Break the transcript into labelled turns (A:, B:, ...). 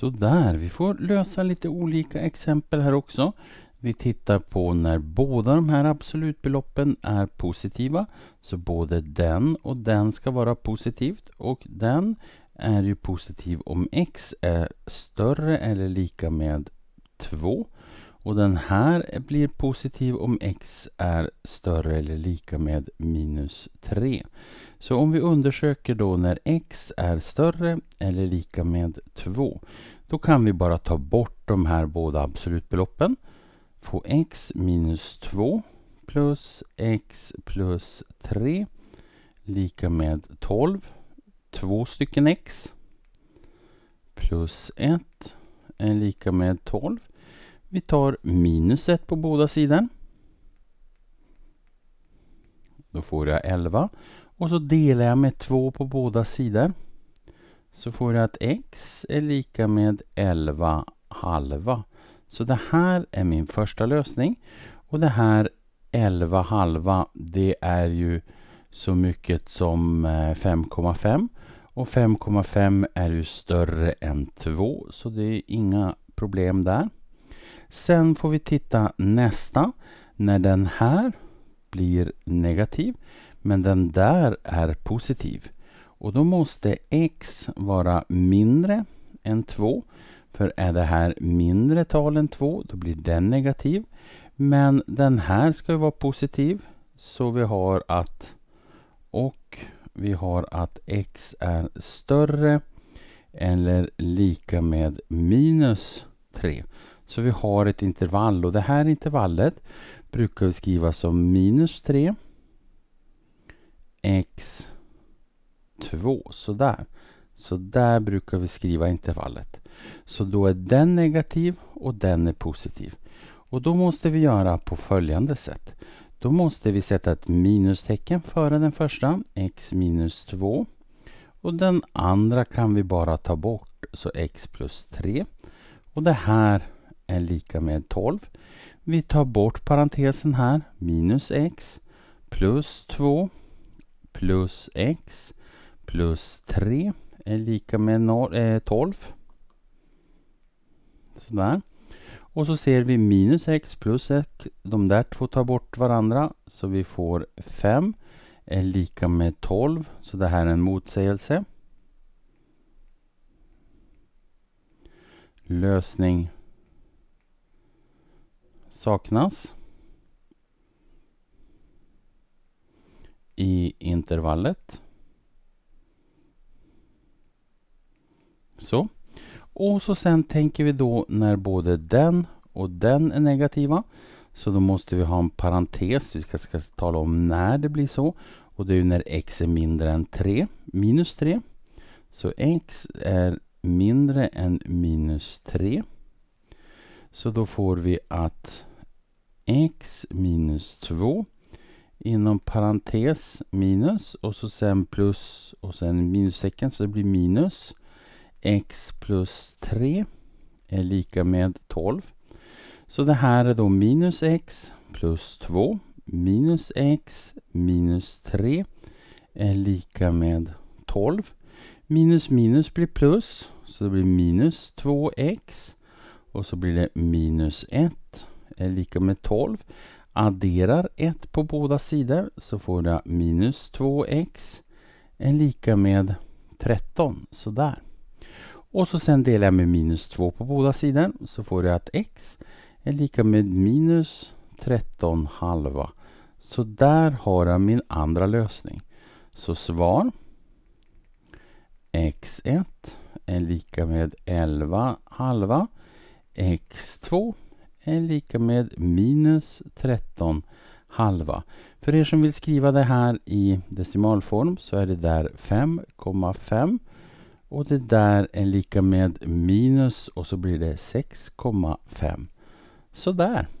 A: Sådär, vi får lösa lite olika exempel här också. Vi tittar på när båda de här absolutbeloppen är positiva. Så både den och den ska vara positivt och den är ju positiv om x är större eller lika med 2 och den här blir positiv om x är större eller lika med minus 3. Så om vi undersöker då när x är större eller lika med 2. Då kan vi bara ta bort de här båda absolutbeloppen. Få x minus 2 plus x plus 3 lika med 12. Två stycken x plus 1 är lika med 12 vi tar minus 1 på båda sidor. Då får jag 11. Och så delar jag med 2 på båda sidor. Så får jag att x är lika med 11 halva. Så det här är min första lösning. Och det här 11 halva, det är ju så mycket som 5,5. Eh, Och 5,5 är ju större än 2, så det är inga problem där. Sen får vi titta nästa. När den här blir negativ men den där är positiv. Och då måste x vara mindre än 2. För är det här mindre tal än 2 då blir den negativ. Men den här ska ju vara positiv. Så vi har att och vi har att x är större eller lika med minus 3. Så vi har ett intervall och det här intervallet brukar vi skriva som minus 3 x 2. Sådär. Så där brukar vi skriva intervallet. Så då är den negativ och den är positiv. Och då måste vi göra på följande sätt. Då måste vi sätta ett minustecken före den första, x minus 2. Och den andra kan vi bara ta bort, så x plus 3. Och det här är lika med 12. Vi tar bort parentesen här, minus x plus 2 plus x plus 3 är lika med 12. Eh, Sådär. Och så ser vi minus x plus 1, de där två tar bort varandra så vi får 5 är lika med 12, så det här är en motsägelse. Lösning saknas i intervallet. Så. Och så sen tänker vi då när både den och den är negativa. Så då måste vi ha en parentes. Vi ska, ska tala om när det blir så. Och det är ju när x är mindre än 3, minus 3. Så x är mindre än minus 3. Så då får vi att x minus 2 inom parentes minus och så sen plus och sen minustecken så det blir minus x plus 3 är lika med 12. Så det här är då minus x plus 2 minus x minus 3 är lika med 12. Minus minus blir plus, så det blir minus 2x och så blir det minus 1 är lika med 12. Adderar 1 på båda sidor så får jag minus 2x är lika med 13. Sådär. Och så sen delar jag med minus 2 på båda sidor så får jag att x är lika med minus 13 halva. Så där har jag min andra lösning. Så svar x1 är lika med 11 halva x2 är lika med minus 13 halva. För er som vill skriva det här i decimalform så är det där 5,5 och det där är lika med minus och så blir det 6,5. Sådär.